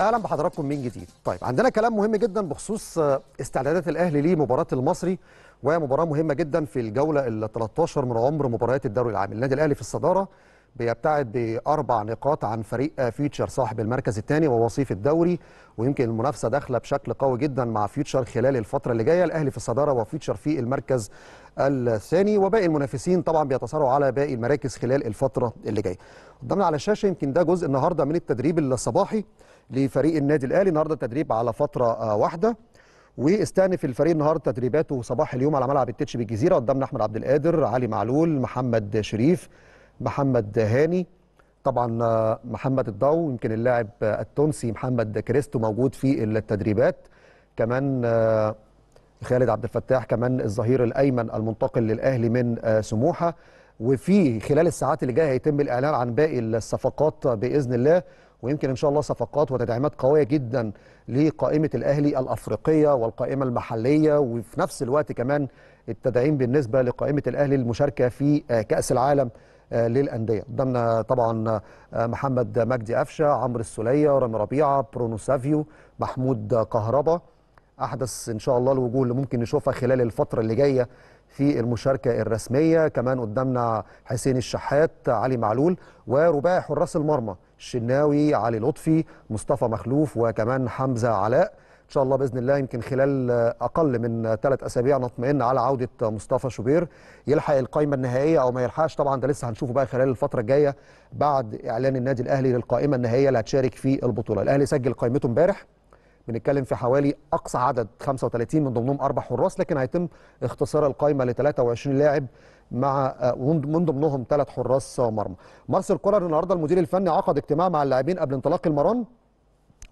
اهلا بحضراتكم من جديد طيب عندنا كلام مهم جدا بخصوص آه، استعدادات الاهلي لمباراه المصري وهي مباراه مهمه جدا في الجوله ال 13 من عمر مباريات الدوري العام النادي الاهلي في الصداره بيبتعد باربع نقاط عن فريق فيوتشر صاحب المركز الثاني ووصيف الدوري ويمكن المنافسه داخله بشكل قوي جدا مع فيوتشر خلال الفتره اللي جايه الاهلي في الصداره وفيوتشر في المركز الثاني وباقي المنافسين طبعا بيتصارعوا على باقي المراكز خلال الفتره اللي جايه قدامنا على الشاشه يمكن ده جزء النهارده من التدريب الصباحي لفريق النادي الاهلي النهارده تدريب على فتره آه، واحده واستأنف الفريق النهارده تدريباته صباح اليوم على ملعب التتش بالجزيره قدامنا احمد عبد القادر علي معلول محمد شريف محمد هاني طبعا آه، محمد الضو يمكن اللاعب التونسي محمد كريستو موجود في التدريبات كمان آه، خالد عبد الفتاح كمان الظهير الايمن المنتقل للاهلي من آه، سموحه وفي خلال الساعات اللي جايه هيتم الاعلان عن باقي الصفقات باذن الله ويمكن ان شاء الله صفقات وتدعيمات قويه جدا لقائمه الاهلي الافريقيه والقائمه المحليه وفي نفس الوقت كمان التدعيم بالنسبه لقائمه الاهلي المشاركه في كاس العالم آه، للانديه قدامنا طبعا آه، محمد مجدي قفشه عمرو السوليه رامي ربيعه برونو سافيو محمود كهربا احدث ان شاء الله الوجوه اللي ممكن نشوفها خلال الفتره اللي جايه في المشاركه الرسميه كمان قدامنا حسين الشحات علي معلول ورباعي حراس المرمى الشناوي علي لطفي مصطفى مخلوف وكمان حمزه علاء ان شاء الله باذن الله يمكن خلال اقل من ثلاث اسابيع نطمئن على عوده مصطفى شوبير يلحق القائمه النهائيه او ما يلحقش طبعا ده لسه هنشوفه بقى خلال الفتره الجايه بعد اعلان النادي الاهلي للقائمه النهائيه اللي هتشارك في البطوله الاهلي سجل قائمته امبارح بنتكلم في حوالي اقصى عدد 35 من ضمنهم اربع حراس لكن هيتم اختصار القائمه ل 23 لاعب مع آه، من ضمنهم ثلاث حراس مرمى. مارسيل كولر النهارده المدير الفني عقد اجتماع مع اللاعبين قبل انطلاق المران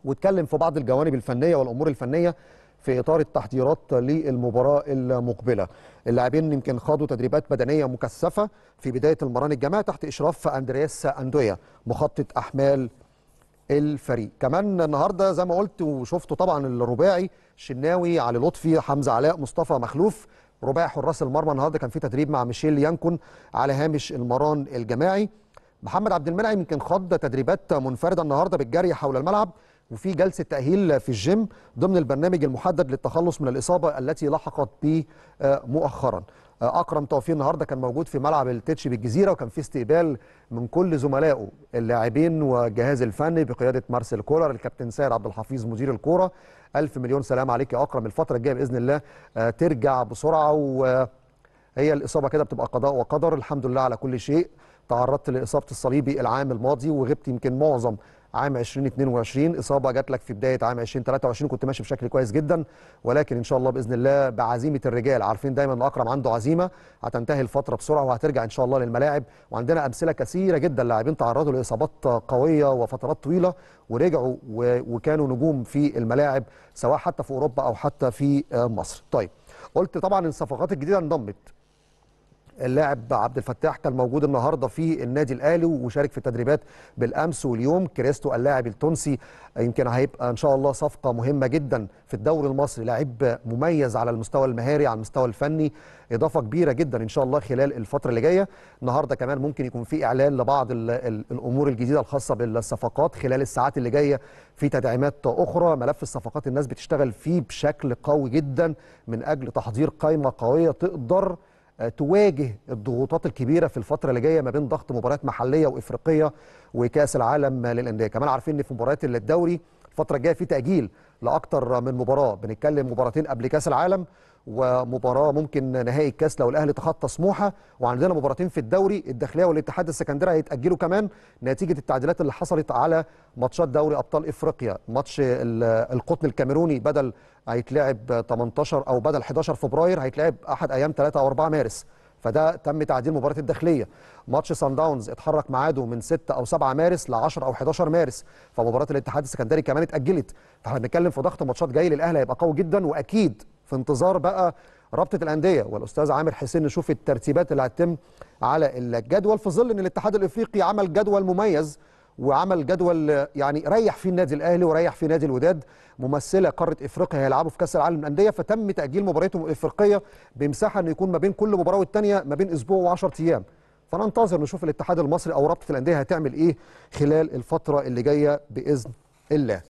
واتكلم في بعض الجوانب الفنيه والامور الفنيه في اطار التحضيرات للمباراه المقبله. اللاعبين يمكن خاضوا تدريبات بدنيه مكثفه في بدايه المران الجماعي تحت اشراف اندرياس اندويا مخطط احمال الفريق. كمان النهارده زي ما قلت وشفتوا طبعا الرباعي شناوي علي لطفي حمزه علاء مصطفى مخلوف رباعي حراس المرمى النهارده كان في تدريب مع ميشيل يانكون على هامش المران الجماعي. محمد عبد المنعم يمكن خض تدريبات منفرده النهارده بالجري حول الملعب وفي جلسه تاهيل في الجيم ضمن البرنامج المحدد للتخلص من الاصابه التي لحقت به آه، مؤخرا آه، اكرم توفيق النهارده كان موجود في ملعب التتش بالجزيره وكان في استقبال من كل زملائه اللاعبين والجهاز الفني بقياده مارسيل كولر الكابتن سيد عبد الحفيظ مدير الكوره الف مليون سلام عليك يا اكرم الفتره الجايه باذن الله آه، ترجع بسرعه وهي الاصابه كده بتبقى قضاء وقدر الحمد لله على كل شيء تعرضت لاصابه الصليبي العام الماضي وغبت يمكن معظم عام 2022 اصابه جات لك في بدايه عام 2023 كنت ماشي بشكل كويس جدا ولكن ان شاء الله باذن الله بعزيمه الرجال عارفين دايما ان اكرم عنده عزيمه هتنتهي الفتره بسرعه وهترجع ان شاء الله للملاعب وعندنا امثله كثيره جدا لاعبين تعرضوا لاصابات قويه وفترات طويله ورجعوا وكانوا نجوم في الملاعب سواء حتى في اوروبا او حتى في آه، مصر طيب قلت طبعا الصفقات الجديده انضمت اللاعب عبد الفتاح كان موجود النهارده في النادي الاهلي وشارك في التدريبات بالامس واليوم كريستو اللاعب التونسي يمكن هيبقى ان شاء الله صفقه مهمه جدا في الدوري المصري لاعب مميز على المستوى المهاري على المستوى الفني اضافه كبيره جدا ان شاء الله خلال الفتره اللي جايه النهارده كمان ممكن يكون في اعلان لبعض الـ الـ الامور الجديده الخاصه بالصفقات خلال الساعات اللي جايه في تدعيمات اخرى ملف الصفقات الناس بتشتغل فيه بشكل قوي جدا من اجل تحضير قائمه قويه تقدر آه، تواجه الضغوطات الكبيره في الفتره اللي جايه ما بين ضغط مباريات محليه وافريقيه وكاس العالم للانديه كمان عارفين ان في مباريات الدوري الفتره الجايه في تاجيل لاكتر من مباراه بنتكلم مباراتين قبل كاس العالم ومباراه ممكن نهائي الكاس لو الاهلي تخطى سموحه وعندنا مباراتين في الدوري الداخليه والاتحاد السكندري هيتاجلوا كمان نتيجه التعديلات اللي حصلت على ماتشات دوري ابطال افريقيا ماتش القطن الكاميروني بدل هيتلعب 18 او بدل 11 فبراير هيتلعب احد ايام 3 او 4 مارس فده تم تعديل مباراه الداخليه ماتش سان داونز اتحرك ميعاده من 6 او 7 مارس ل 10 او 11 مارس فمباراه الاتحاد السكندري كمان اتاجلت فاحنا بنتكلم في ضغط ماتشات جاي للاهلي هيبقى قوي جدا واكيد في انتظار بقى رابطه الانديه والاستاذ عامر حسين نشوف الترتيبات اللي هتتم على الجدول في ظل ان الاتحاد الافريقي عمل جدول مميز وعمل جدول يعني ريح فيه النادي الاهلي وريح فيه نادي الوداد ممثله قاره افريقيا هيلعبوا في كاس العالم للانديه فتم تاجيل مبارياتهم الافريقيه بمساحه انه يكون ما بين كل مباراه والثانيه ما بين اسبوع و10 ايام فننتظر نشوف الاتحاد المصري او رابطه الانديه هتعمل ايه خلال الفتره اللي جايه باذن الله